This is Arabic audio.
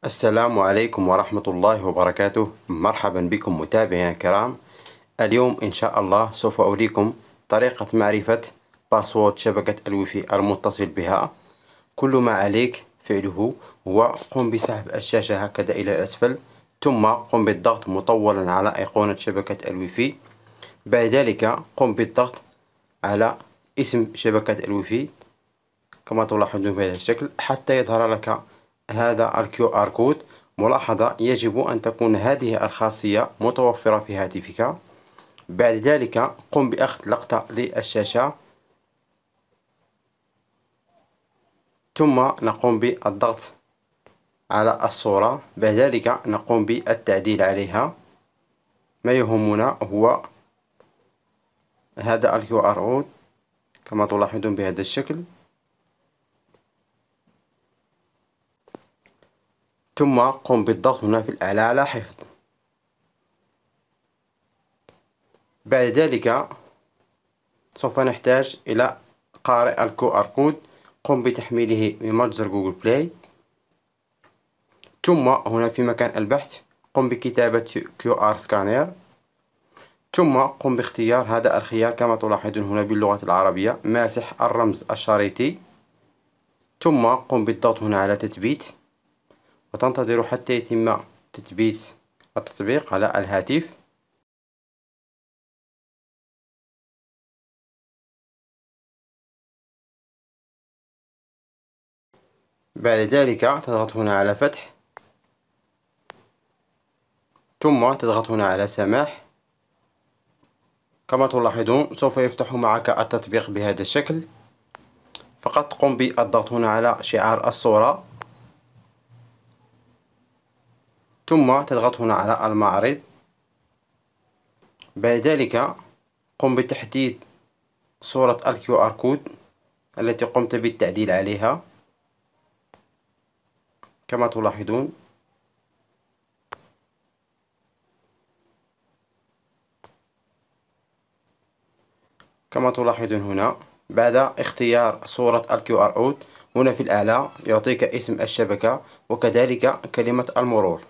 السلام عليكم ورحمة الله وبركاته مرحبا بكم متابعينا الكرام اليوم إن شاء الله سوف أريكم طريقة معرفة باسورد شبكة الويفي المتصل بها كل ما عليك فعله هو قم بسحب الشاشة هكذا إلى الأسفل ثم قم بالضغط مطولا على أيقونة شبكة الويفي بعد ذلك قم بالضغط على اسم شبكة الويفي كما تلاحظون بهذا الشكل حتى يظهر لك هذا الكيو ار كود ملاحظة يجب أن تكون هذه الخاصية متوفرة في هاتفك بعد ذلك قم بأخذ لقطة للشاشة ثم نقوم بالضغط على الصورة بعد ذلك نقوم بالتعديل عليها ما يهمنا هو هذا الكيو ار كود كما تلاحظون بهذا الشكل ثم قم بالضغط هنا في الأعلى على حفظ بعد ذلك سوف نحتاج إلى قارئ الكيو آر كود قم بتحميله من متجر جوجل بلاي ثم هنا في مكان البحث قم بكتابة كيو آر سكانير ثم قم باختيار هذا الخيار كما تلاحظون هنا باللغة العربية ماسح الرمز الشريطي ثم قم بالضغط هنا على تثبيت وتنتظر حتى يتم تثبيت التطبيق على الهاتف بعد ذلك تضغط هنا على فتح ثم تضغط هنا على سماح كما تلاحظون سوف يفتح معك التطبيق بهذا الشكل فقط قم بالضغط هنا على شعار الصورة ثم تضغط هنا على المعرض بعد ذلك قم بتحديد صورة ال QR كود التي قمت بالتعديل عليها كما تلاحظون كما تلاحظون هنا بعد اختيار صورة ال QR Out هنا في الأعلى يعطيك اسم الشبكة وكذلك كلمة المرور